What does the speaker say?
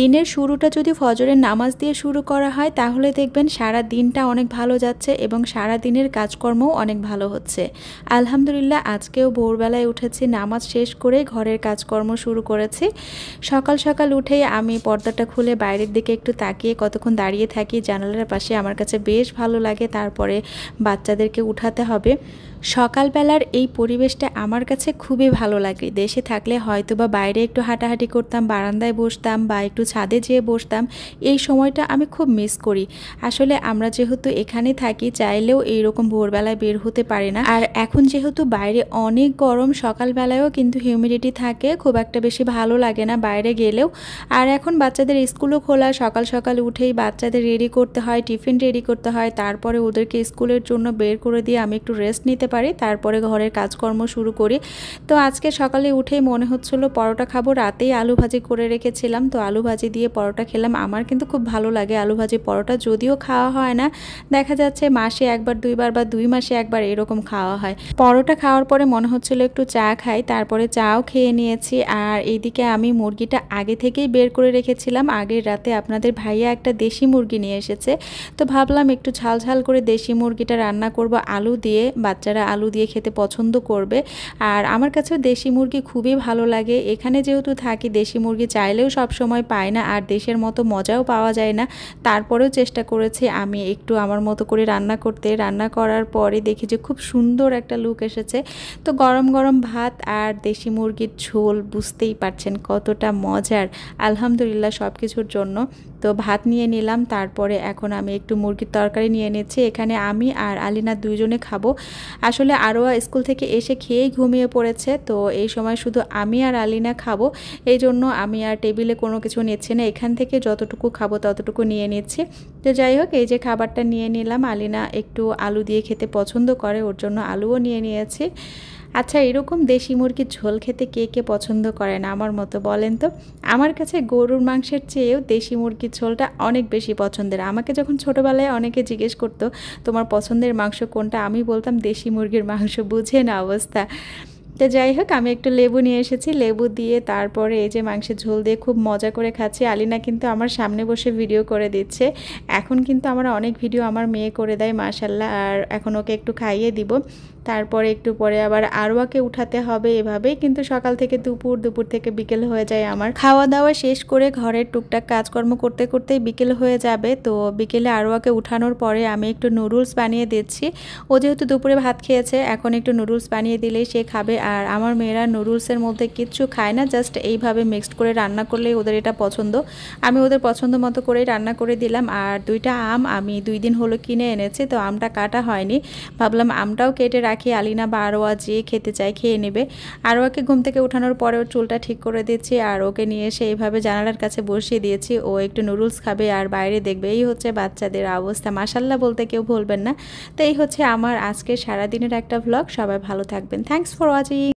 দিনের শুরুটা যদি ফজরের নামাজ দিয়ে শুরু করা হয় তাহলে দেখবেন সারা দিনটা অনেক ভালো যাচ্ছে এবং সারা দিনের কাজকর্মও অনেক ভালো হচ্ছে আলহামদুলিল্লাহ আজকেও ভোরবেলায় উঠেছি নামাজ শেষ করে ঘরের কাজকর্ম শুরু করেছি সকাল সকাল উঠেই আমি পর্দাটা খুলে বাইরের দিকে একটু তাকিয়ে কতক্ষণ দাঁড়িয়ে থাকি জানালার পাশে আমার কাছে বেশ ভালো লাগে তারপরে বাচ্চাদেরকে উঠাতে হবে সকালবেলার এই পরিবেশটা আমার কাছে খুবই ভালো লাগে দেশে থাকলে হয়তো বা বাইরে একটু হাঁটাহাঁটি করতাম বারান্দায় বসতাম বা একটু ছাদে যেয়ে বসতাম এই সময়টা আমি খুব মিস করি আসলে আমরা যেহেতু এখানে থাকি চাইলেও এইরকম ভোরবেলায় বের হতে পারে না আর এখন যেহেতু বাইরে অনেক গরম সকালবেলায়ও কিন্তু হিউমিডিটি থাকে খুব একটা বেশি ভালো লাগে না বাইরে গেলেও আর এখন বাচ্চাদের স্কুলও খোলা সকাল সকাল উঠেই বাচ্চাদের রেডি করতে হয় টিফিন রেডি করতে হয় তারপরে ওদেরকে স্কুলের জন্য বের করে দিয়ে আমি একটু রেস্ট নিতে পারি তারপরে ঘরের কাজকর্ম শুরু করি তো আজকে সকালে উঠেই মনে হচ্ছিলো পরোটা খাবো রাতেই আলু ভাজি করে রেখেছিলাম তো আলু ভাজি দিয়ে পরোটা খেলাম আমার কিন্তু খুব ভালো লাগে আলু ভাজি পরোটা যদিও খাওয়া হয় না দেখা যাচ্ছে মাসে একবার দুইবার বা দুই মাসে একবার এরকম খাওয়া হয় পরোটা খাওয়ার পরে মনে হচ্ছিলো একটু চা খাই তারপরে চাও খেয়ে নিয়েছি আর এইদিকে আমি মুরগিটা আগে থেকেই বের করে রেখেছিলাম আগের রাতে আপনাদের ভাইয়া একটা দেশি মুরগি নিয়ে এসেছে তো ভাবলাম একটু ঝাল ঝাল করে দেশি মুরগিটা রান্না করব আলু দিয়ে বাচ্চারা আলু দিয়ে খেতে পছন্দ করবে আর আমার কাছেও দেশি মুরগি খুবই ভালো লাগে এখানে যেহেতু থাকি দেশি মুরগি চাইলেও সব সময় পায় না আর দেশের মতো মজাও পাওয়া যায় না তারপরেও চেষ্টা করেছি আমি একটু আমার মতো করে রান্না করতে রান্না করার পরে দেখি যে খুব সুন্দর একটা লুক এসেছে তো গরম গরম ভাত আর দেশি মুরগির ঝোল বুঝতেই পারছেন কতটা মজার আলহামদুলিল্লাহ সব কিছুর জন্য তো ভাত নিয়ে নিলাম তারপরে এখন আমি একটু মুরগির তরকারি নিয়ে নিচ্ছি এখানে আমি আর আলিনা দুইজনে খাবো আসলে আরও স্কুল থেকে এসে খেয়েই ঘুমিয়ে পড়েছে তো এই সময় শুধু আমি আর আলিনা খাবো এই জন্য আমি আর টেবিলে কোনো কিছু নিচ্ছি না এখান থেকে যতটুকু খাবো ততটুকু নিয়ে নিচ্ছি তো যাই হোক এই যে খাবারটা নিয়ে নিলাম আলিনা একটু আলু দিয়ে খেতে পছন্দ করে ওর জন্য আলুও নিয়ে নিয়েছি আচ্ছা এরকম দেশি মুরগির ঝোল খেতে কে কে পছন্দ করে না আমার মতো বলেন তো আমার কাছে গরুর মাংসের চেয়েও দেশি মুরগির ঝোলটা অনেক বেশি পছন্দের আমাকে যখন ছোটোবেলায় অনেকে জিজ্ঞেস করতো তোমার পছন্দের মাংস কোনটা আমি বলতাম দেশি মুরগির মাংস বুঝে না অবস্থা তো যাই হোক আমি একটু লেবু নিয়ে এসেছি লেবু দিয়ে তারপরে এই যে মাংসের ঝোল দিয়ে খুব মজা করে খাচ্ছি আলিনা কিন্তু আমার সামনে বসে ভিডিও করে দিচ্ছে এখন কিন্তু আমার অনেক ভিডিও আমার মেয়ে করে দেয় মাশাল্লাহ আর এখন ওকে একটু খাইয়ে দিব তারপরে একটু পরে আবার আরোয়াকে উঠাতে হবে এভাবেই কিন্তু সকাল থেকে দুপুর দুপুর থেকে বিকেল হয়ে যায় আমার খাওয়া দাওয়া শেষ করে ঘরের টুকটাক কাজকর্ম করতে করতেই বিকেল হয়ে যাবে তো বিকেলে আরোয়াকে উঠানোর পরে আমি একটু নুডলস বানিয়ে দিচ্ছি ও যেহেতু দুপুরে ভাত খেয়েছে এখন একটু নুডলস বানিয়ে দিলেই সে খাবে আর আমার মেয়েরা নুডলসের মধ্যে কিচ্ছু খায় না জাস্ট এইভাবে মিক্সড করে রান্না করলেই ওদের এটা পছন্দ আমি ওদের পছন্দ মতো করেই রান্না করে দিলাম আর দুইটা আম আমি দুই দিন হলো কিনে এনেছি তো আমটা কাটা হয়নি ভাবলাম আমটাও কেটে রাখি আলিনা বা আরোয়া যেয়ে খেতে চায় খেয়ে নেবে আর ওকে ঘুম থেকে ওঠানোর পরে ওর চুলটা ঠিক করে দিচ্ছি আর ওকে নিয়ে এসে এইভাবে জানালার কাছে বসিয়ে দিয়েছি ও একটু নুডলস খাবে আর বাইরে দেখবে এই হচ্ছে বাচ্চাদের অবস্থা মাসাল্লাহ বলতে কেউ ভুলবেন না তো এই হচ্ছে আমার আজকে সারাদিনের একটা ভ্লগ সবাই ভালো থাকবেন থ্যাংকস ফর ওয়াচিং